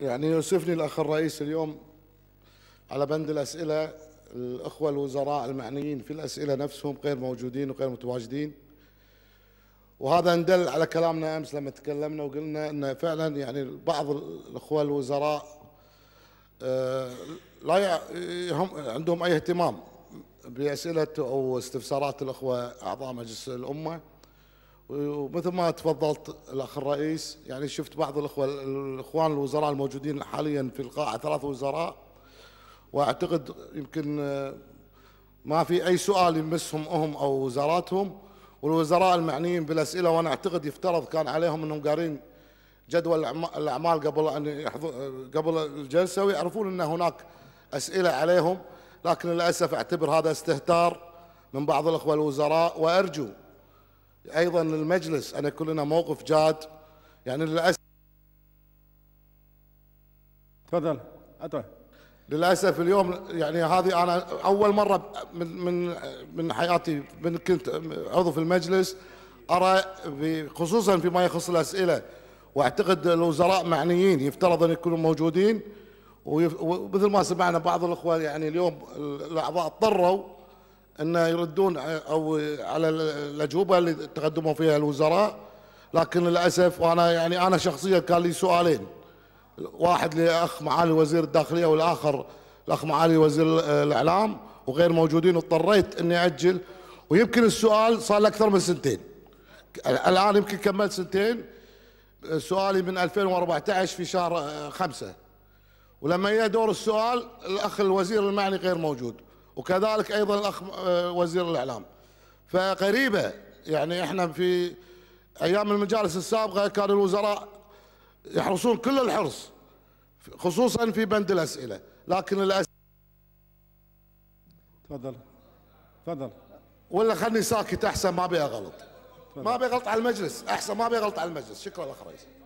يعني يوسفني الأخ الرئيس اليوم على بند الأسئلة الأخوة الوزراء المعنيين في الأسئلة نفسهم غير موجودين وغير متواجدين وهذا ندل على كلامنا أمس لما تكلمنا وقلنا أن فعلا يعني بعض الأخوة الوزراء آه، لا عندهم أي اهتمام بأسئلة أو استفسارات الأخوة أعضاء مجلس الأمة ومثل ما تفضلت الاخ الرئيس يعني شفت بعض الاخوه الاخوان الوزراء الموجودين حاليا في القاعه ثلاث وزراء واعتقد يمكن آه، ما في اي سؤال يمسهم هم او وزاراتهم والوزراء المعنيين بالاسئله وانا اعتقد يفترض كان عليهم انهم قارين جدول الاعمال قبل ان قبل الجلسه ويعرفون ان هناك اسئله عليهم لكن للاسف اعتبر هذا استهتار من بعض الاخوه الوزراء وارجو ايضا المجلس انا كلنا موقف جاد يعني للاسف تفضل اتفضل للاسف اليوم يعني هذه انا اول مره من من من حياتي من كنت عضو في المجلس ارى خصوصا فيما يخص الاسئله واعتقد الوزراء معنيين يفترض ان يكونوا موجودين ومثل ما سمعنا بعض الاخوه يعني اليوم الاعضاء اضطروا أن يردون أو على الأجوبة اللي تقدموا فيها الوزراء لكن للأسف وأنا يعني أنا شخصيا كان لي سؤالين واحد لأخ معالي وزير الداخلية والآخر لاخ معالي وزير الإعلام وغير موجودين اضطريت أني أجل ويمكن السؤال صار له أكثر من سنتين الآن يمكن كملت سنتين سؤالي من 2014 في شهر آه، خمسة ولما جاء دور السؤال الأخ الوزير المعني غير موجود وكذلك ايضا الاخ آه، وزير الاعلام فقريبه يعني احنا في ايام المجالس السابقه كان الوزراء يحرصون كل الحرص خصوصا في بند الاسئله لكن الاسئله تفضل تفضل ولا خلني ساكت احسن ما ابي اغلط ما ابي اغلط على المجلس احسن ما ابي اغلط على المجلس شكرا اخ رئيس